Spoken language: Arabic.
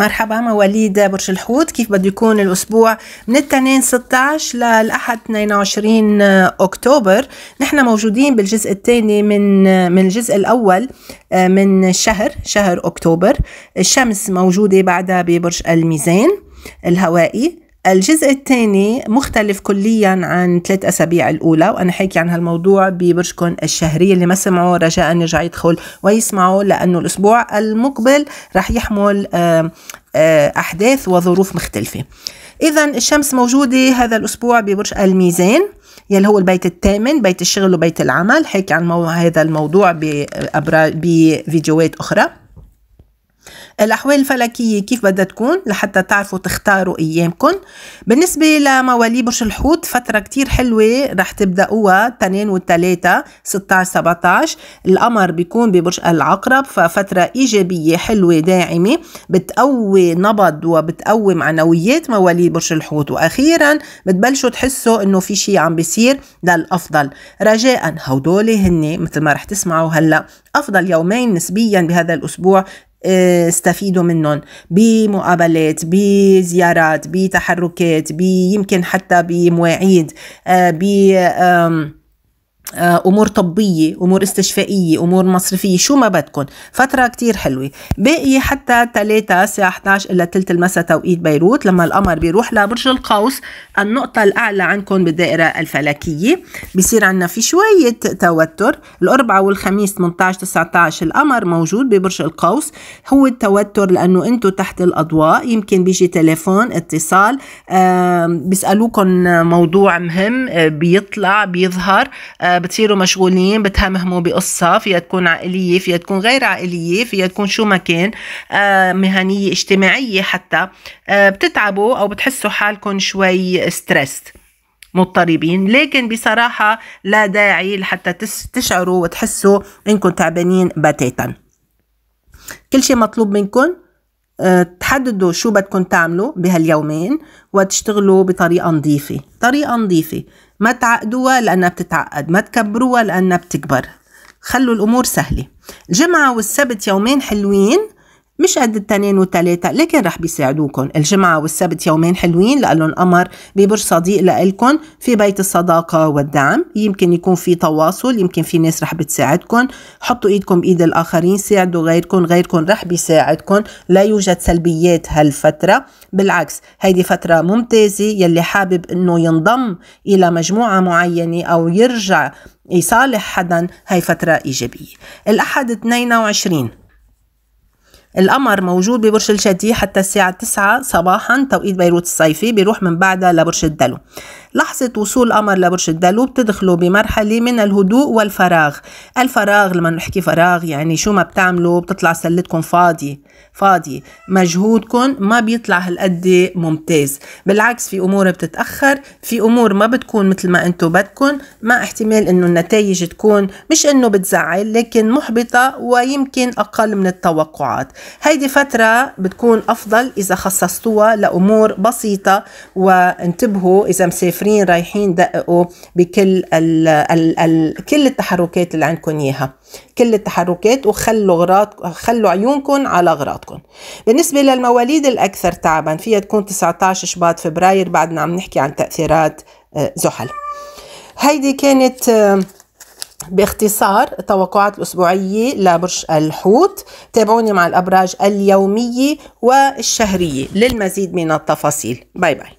مرحبا مواليد برج الحوت كيف بده يكون الأسبوع من الاثنين 16 للأحد 22 أكتوبر نحن موجودين بالجزء الثاني من من الجزء الأول آه، من الشهر شهر أكتوبر الشمس موجودة بعدها ببرج الميزان الهوائي الجزء الثاني مختلف كليا عن ثلاث أسابيع الأولى وأنا حكي عن هالموضوع ببرجكم الشهري اللي ما سمعوا رجاء يرجع يدخل ويسمعوا لأنه الأسبوع المقبل رح يحمل آه، آه، أحداث وظروف مختلفة إذا الشمس موجودة هذا الأسبوع ببرج الميزان يلي هو البيت الثامن بيت الشغل وبيت العمل حكي عن هذا الموضوع بفيديوهات أخرى الأحوال الفلكية كيف بدها تكون لحتى تعرفوا تختاروا أيامكم بالنسبة لمواليد برج الحوت فترة كتير حلوة رح تبدأوها تنين والتلاتة 16 17 القمر بيكون ببرج العقرب ففترة إيجابية حلوة داعمة بتقوي نبض وبتقوي معنويات مواليد برج الحوت وأخيرا بتبلشوا تحسوا إنه في شيء عم بيصير للأفضل رجاء هودول هن مثل ما رح تسمعوا هلأ أفضل يومين نسبيا بهذا الأسبوع إيه، استفيدوا منهم بمقابلات بزيارات بتحركات يمكن حتى بمواعيد آه، ب آه، امور طبيه امور استشفائيه امور مصرفيه شو ما بدكم فتره كتير حلوه باقي حتى 3 الساعه 11 الا ثلث المساء توقيت بيروت لما القمر بيروح لبرج القوس النقطه الاعلى عندكم بالدائره الفلكيه بصير عندنا في شويه توتر الاربعاء والخميس 18 19 القمر موجود ببرج القوس هو التوتر لانه انتم تحت الاضواء يمكن بيجي تليفون اتصال بيسالوكم موضوع مهم آه، بيطلع بيظهر آه، بتصيروا مشغولين بتهمهموا بقصة فيها تكون عائلية فيها تكون غير عائلية فيها تكون شو ما كان آه، مهنية اجتماعية حتى آه، بتتعبوا أو بتحسوا حالكم شوي ستريسد مضطربين لكن بصراحة لا داعي لحتى تشعروا وتحسوا انكم تعبانين بتاتا كل شيء مطلوب منكم آه، تحددوا شو بدكم تعملوا بهاليومين وتشتغلوا بطريقة نظيفة طريقة نظيفة ما تعقدوها لأنها بتتعقد ما تكبروها لأنها بتكبر خلوا الأمور سهلة الجمعة والسبت يومين حلوين مش قد التنين والتلاتة لكن رح بيساعدوكم الجمعة والسبت يومين حلوين لقلن قمر ببرج صديق لإلكن في بيت الصداقة والدعم يمكن يكون في تواصل يمكن في ناس رح بتساعدكم حطوا إيدكم بإيد الآخرين ساعدوا غيركم غيركم رح بيساعدكم لا يوجد سلبيات هالفترة بالعكس هيدي فترة ممتازة يلي حابب إنه ينضم إلى مجموعة معينة أو يرجع يصالح حدا هاي فترة إيجابية الأحد 22 القمر موجود ببرج الجدي حتى الساعة 9 صباحا توقيت بيروت الصيفي بيروح من بعدها لبرج الدلو لحظة وصول قمر لبرج الدلو بتدخلوا بمرحلة من الهدوء والفراغ الفراغ لما نحكي فراغ يعني شو ما بتعملوا بتطلع سلتكم فاضي فاضي مجهودكم ما بيطلع هالقد ممتاز بالعكس في أمور بتتأخر في أمور ما بتكون مثل ما أنتم بدكم مع احتمال أنه النتائج تكون مش أنه بتزعل لكن محبطة ويمكن أقل من التوقعات هيدي فترة بتكون أفضل إذا خصصتوها لأمور بسيطة وانتبهوا إذا مسافرين مستمرين رايحين دققوا بكل ال ال الـ كل التحركات اللي عندكم إياها كل التحركات وخلوا غراض خلوا عيونكم على غراضكم بالنسبة للمواليد الأكثر تعبا فيها تكون 19 شباط فبراير بعدنا عم نحكي عن تأثيرات آه، زحل هيدي كانت آه، باختصار التوقعات الأسبوعية لبرج الحوت تابعوني مع الأبراج اليومية والشهرية للمزيد من التفاصيل باي باي